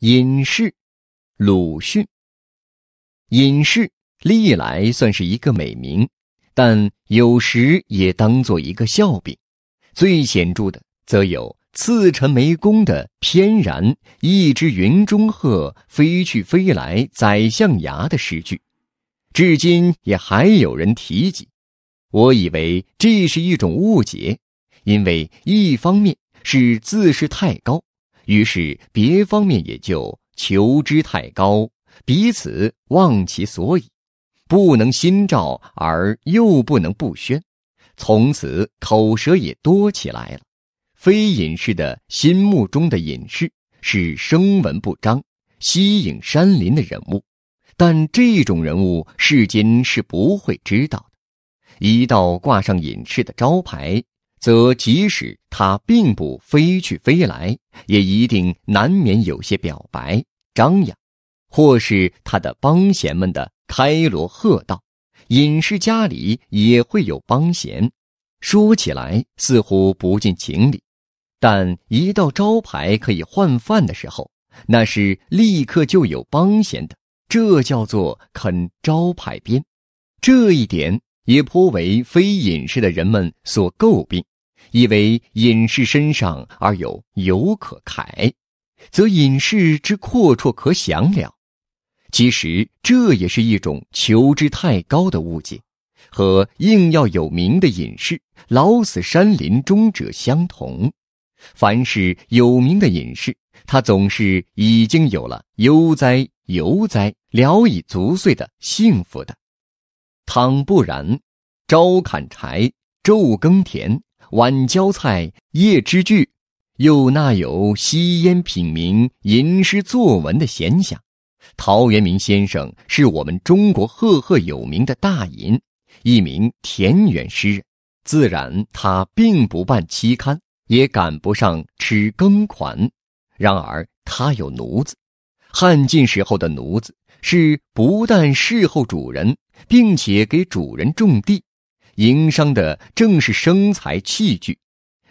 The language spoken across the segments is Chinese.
隐士，鲁迅。隐士历来算是一个美名，但有时也当做一个笑柄。最显著的，则有刺陈梅公的翩然一只云中鹤飞去飞来宰相衙的诗句，至今也还有人提及。我以为这是一种误解，因为一方面是字视太高。于是，别方面也就求之太高，彼此忘其所以，不能心照，而又不能不宣，从此口舌也多起来了。非隐士的心目中的隐士，是声闻不彰、息引山林的人物，但这种人物世间是不会知道的。一道挂上隐士的招牌。则即使他并不飞去飞来，也一定难免有些表白张扬，或是他的帮闲们的开罗喝道。隐士家里也会有帮闲，说起来似乎不近情理，但一到招牌可以换饭的时候，那是立刻就有帮闲的，这叫做肯招牌边。这一点也颇为非隐士的人们所诟病。以为隐士身上而有油可揩，则隐士之阔绰可想了。其实这也是一种求之太高的误解，和硬要有名的隐士老死山林中者相同。凡是有名的隐士，他总是已经有了悠哉游哉、聊以足岁的幸福的。倘不然，朝砍柴，昼耕田。晚浇菜，夜织句，又那有吸烟品茗、吟诗作文的闲暇？陶渊明先生是我们中国赫赫有名的大隐，一名田园诗人。自然，他并不办期刊，也赶不上吃耕款。然而，他有奴子。汉晋时候的奴子是不但侍候主人，并且给主人种地。营商的正是生财器具，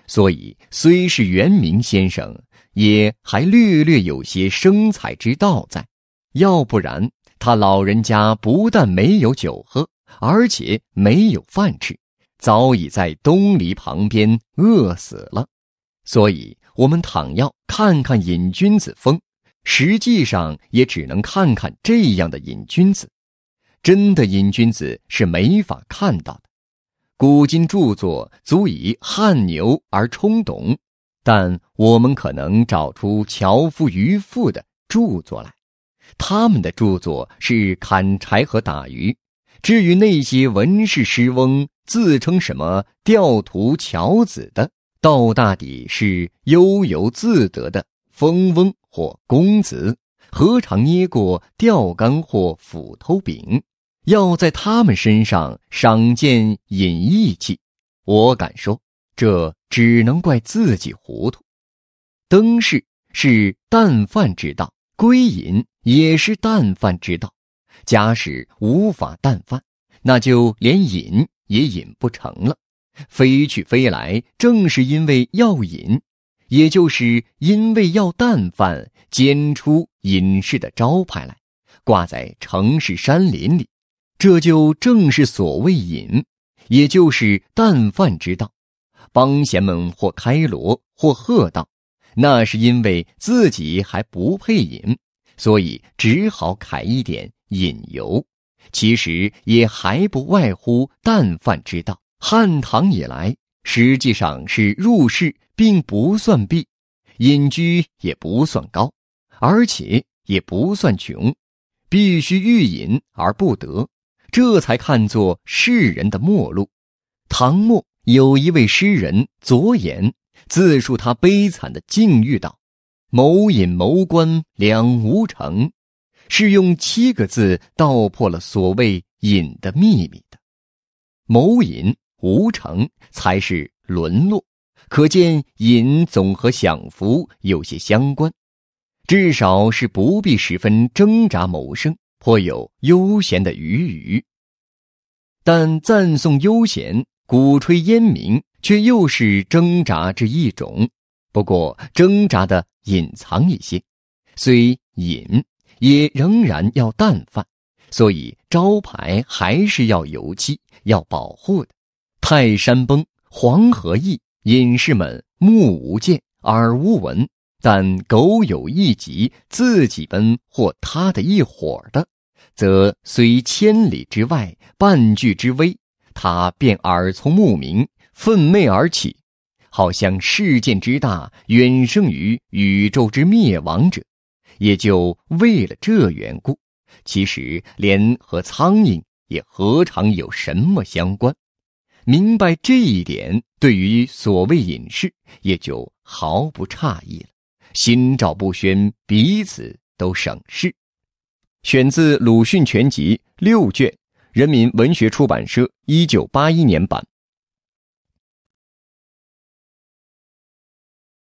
所以虽是元明先生，也还略略有些生财之道在。要不然，他老人家不但没有酒喝，而且没有饭吃，早已在东篱旁边饿死了。所以我们倘要看看瘾君子风，实际上也只能看看这样的瘾君子，真的瘾君子是没法看到的。古今著作足以汗牛而充董，但我们可能找出樵夫渔父的著作来。他们的著作是砍柴和打鱼。至于那些文士诗翁自称什么钓徒樵子的，到大抵是悠游自得的风翁或公子，何尝捏过钓竿或斧头柄？要在他们身上赏鉴隐逸气，我敢说，这只能怪自己糊涂。登仕是淡饭之道，归隐也是淡饭之道。假使无法淡饭，那就连隐也隐不成了。飞去飞来，正是因为要隐，也就是因为要淡饭，煎出隐士的招牌来，挂在城市山林里。这就正是所谓隐，也就是淡饭之道。帮闲们或开罗，或喝道，那是因为自己还不配饮，所以只好揩一点饮油。其实也还不外乎淡饭之道。汉唐以来，实际上是入世，并不算毕，隐居也不算高，而且也不算穷，必须欲隐而不得。这才看作世人的末路。唐末有一位诗人左眼自述他悲惨的境遇道：“谋隐谋官两无成”，是用七个字道破了所谓隐的秘密的。谋隐无成才是沦落，可见隐总和享福有些相关，至少是不必十分挣扎谋生。或有悠闲的余语，但赞颂悠闲、鼓吹烟民，却又是挣扎之一种。不过，挣扎的隐藏一些，虽隐，也仍然要淡泛，所以招牌还是要油漆、要保护的。泰山崩，黄河溢，隐士们目无见，耳无闻，但狗有一急，自己奔或他的一伙的。则虽千里之外，半句之微，他便耳聪目明，奋寐而起，好像事件之大远胜于宇宙之灭亡者。也就为了这缘故，其实连和苍蝇也何尝有什么相关。明白这一点，对于所谓隐士也就毫不诧异了。心照不宣，彼此都省事。选自《鲁迅全集》六卷，人民文学出版社一九八一年版。